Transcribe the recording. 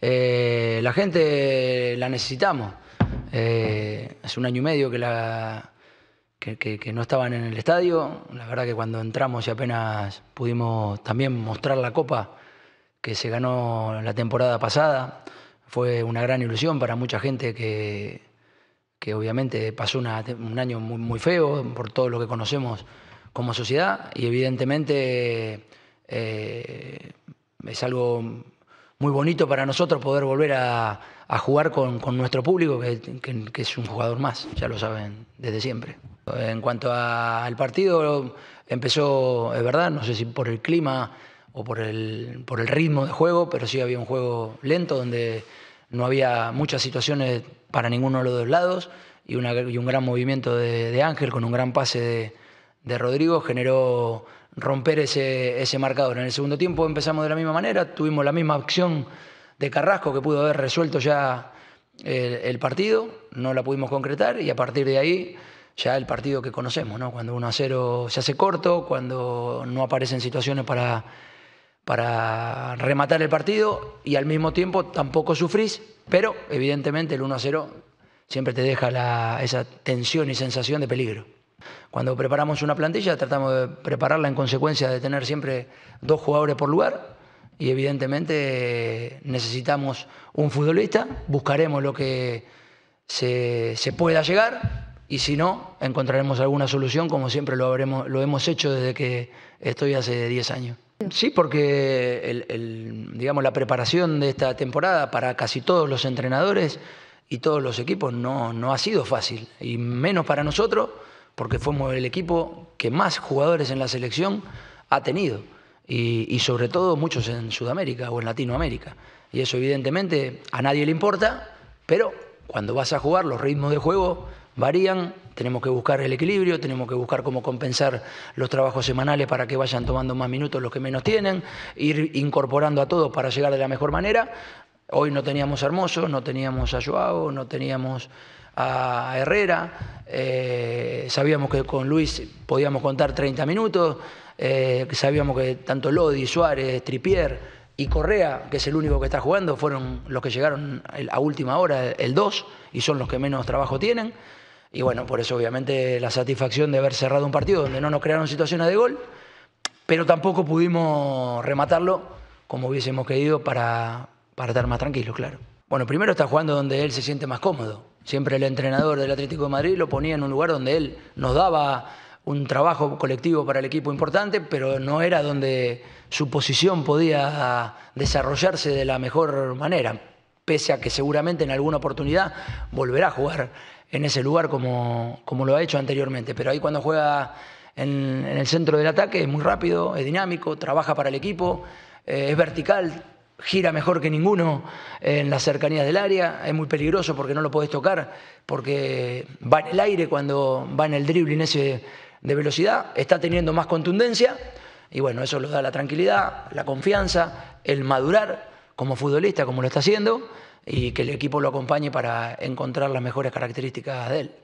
Eh, la gente la necesitamos. Eh, hace un año y medio que, la, no estaban en el estadio. La verdad que cuando entramos y apenas pudimos también mostrar la copa que se ganó la temporada pasada, fue una gran ilusión para mucha gente que, que obviamente pasó un año muy, feo por todo lo que conocemos como sociedad y evidentemente eh, es algo muy bonito para nosotros poder volver a, jugar con, nuestro público, que, es un jugador más, ya lo saben desde siempre. En cuanto al partido, empezó, es verdad, no sé si por el clima o por el, por el ritmo de juego, pero sí había un juego lento donde no había muchas situaciones para ninguno de los dos lados y, un gran movimiento de, de Ángel con un gran pase de, de Rodrigo generó romper ese, ese marcador. En el segundo tiempo empezamos de la misma manera, tuvimos la misma acción de Carrasco que pudo haber resuelto ya el, partido, no la pudimos concretar y a partir de ahí ya el partido que conocemos, ¿no? cuando 1 a 0 se hace corto, cuando no aparecen situaciones para, para rematar el partido y al mismo tiempo tampoco sufrís, pero evidentemente el 1 a 0 siempre te deja esa tensión y sensación de peligro. Cuando preparamos una plantilla tratamos de prepararla en consecuencia de tener siempre dos jugadores por lugar y evidentemente necesitamos un futbolista, buscaremos lo que se, pueda llegar y si no, encontraremos alguna solución como siempre lo, lo hemos hecho desde que estoy hace 10 años. Sí, porque digamos, la preparación de esta temporada para casi todos los entrenadores y todos los equipos no, no ha sido fácil, y menos para nosotros porque fuimos el equipo que más jugadores en la selección ha tenido, y, sobre todo muchos en Sudamérica o en Latinoamérica. Y eso evidentemente a nadie le importa, pero cuando vas a jugar los ritmos de juego varían, tenemos que buscar el equilibrio, tenemos que buscar cómo compensar los trabajos semanales para que vayan tomando más minutos los que menos tienen, ir incorporando a todos para llegar de la mejor manera. Hoy no teníamos a Hermoso, no teníamos a Joao, no teníamos a Herrera, eh, sabíamos que con Luis podíamos contar 30 minutos, eh, sabíamos que tanto Lodi, Suárez, Tripier y Correa, que es el único que está jugando, fueron los que llegaron a última hora, el 2, y son los que menos trabajo tienen. Y bueno, por eso obviamente la satisfacción de haber cerrado un partido donde no nos crearon situaciones de gol, pero tampoco pudimos rematarlo como hubiésemos querido para, para estar más tranquilos, claro. Bueno, primero está jugando donde él se siente más cómodo. Siempre el entrenador del Atlético de Madrid lo ponía en un lugar donde él nos daba un trabajo colectivo para el equipo importante, pero no era donde su posición podía desarrollarse de la mejor manera, pese a que seguramente en alguna oportunidad volverá a jugar en ese lugar como, lo ha hecho anteriormente. Pero ahí cuando juega en, el centro del ataque es muy rápido, es dinámico, trabaja para el equipo, eh, es vertical, gira mejor que ninguno en las cercanías del área, es muy peligroso porque no lo podés tocar, porque va en el aire cuando va en el dribbling ese de velocidad, está teniendo más contundencia y bueno, eso lo da la tranquilidad, la confianza, el madurar como futbolista, como lo está haciendo, y que el equipo lo acompañe para encontrar las mejores características de él.